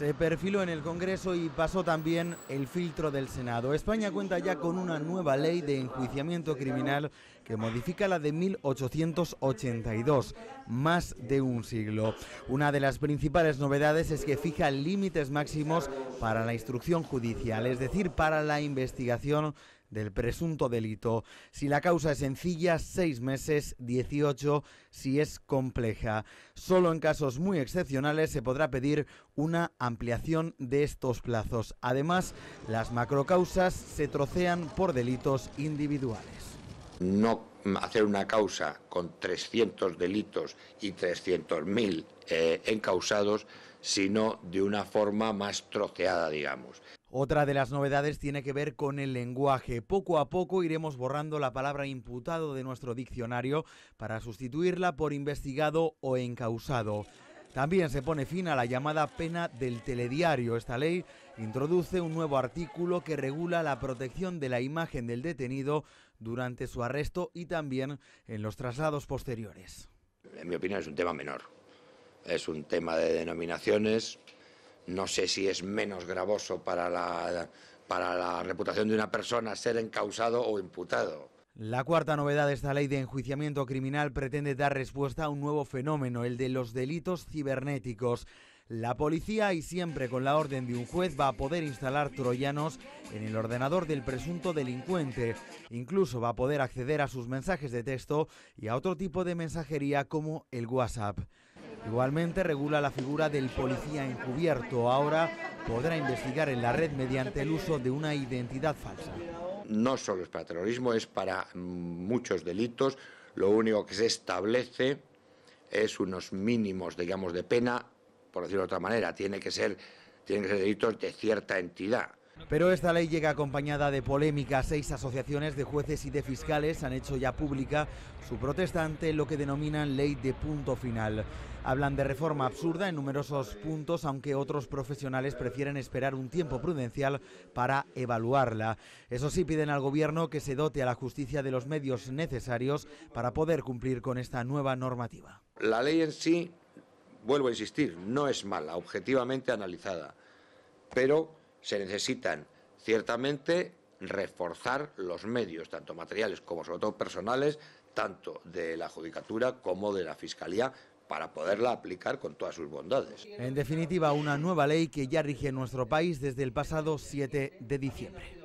se perfiló en el Congreso y pasó también el filtro del Senado. España cuenta ya con una nueva ley de enjuiciamiento criminal que modifica la de 1882, más de un siglo. Una de las principales novedades es que fija límites máximos para la instrucción judicial, es decir, para la investigación del presunto delito. Si la causa es sencilla, seis meses, 18 si es compleja. Solo en casos muy excepcionales se podrá pedir una ampliación de estos plazos. Además, las macrocausas se trocean por delitos individuales. No hacer una causa con 300 delitos y 300.000 eh, encausados, sino de una forma más troceada, digamos. Otra de las novedades tiene que ver con el lenguaje. Poco a poco iremos borrando la palabra imputado de nuestro diccionario para sustituirla por investigado o encausado. También se pone fin a la llamada pena del telediario. Esta ley introduce un nuevo artículo que regula la protección de la imagen del detenido durante su arresto y también en los traslados posteriores. En mi opinión es un tema menor. Es un tema de denominaciones, no sé si es menos gravoso para la, para la reputación de una persona ser encausado o imputado. La cuarta novedad de esta ley de enjuiciamiento criminal pretende dar respuesta a un nuevo fenómeno, el de los delitos cibernéticos. La policía, y siempre con la orden de un juez, va a poder instalar troyanos en el ordenador del presunto delincuente. Incluso va a poder acceder a sus mensajes de texto y a otro tipo de mensajería como el WhatsApp. Igualmente regula la figura del policía encubierto. Ahora podrá investigar en la red mediante el uso de una identidad falsa. No solo es para terrorismo, es para mm, muchos delitos. Lo único que se establece es unos mínimos, digamos, de pena, por decirlo de otra manera. Tiene que ser, tienen que ser delitos de cierta entidad. Pero esta ley llega acompañada de polémica. Seis asociaciones de jueces y de fiscales han hecho ya pública su protestante lo que denominan ley de punto final. Hablan de reforma absurda en numerosos puntos, aunque otros profesionales prefieren esperar un tiempo prudencial para evaluarla. Eso sí, piden al Gobierno que se dote a la justicia de los medios necesarios para poder cumplir con esta nueva normativa. La ley en sí, vuelvo a insistir, no es mala, objetivamente analizada, pero se necesitan ciertamente reforzar los medios, tanto materiales como sobre todo personales, tanto de la Judicatura como de la Fiscalía, para poderla aplicar con todas sus bondades. En definitiva, una nueva ley que ya rige nuestro país desde el pasado 7 de diciembre.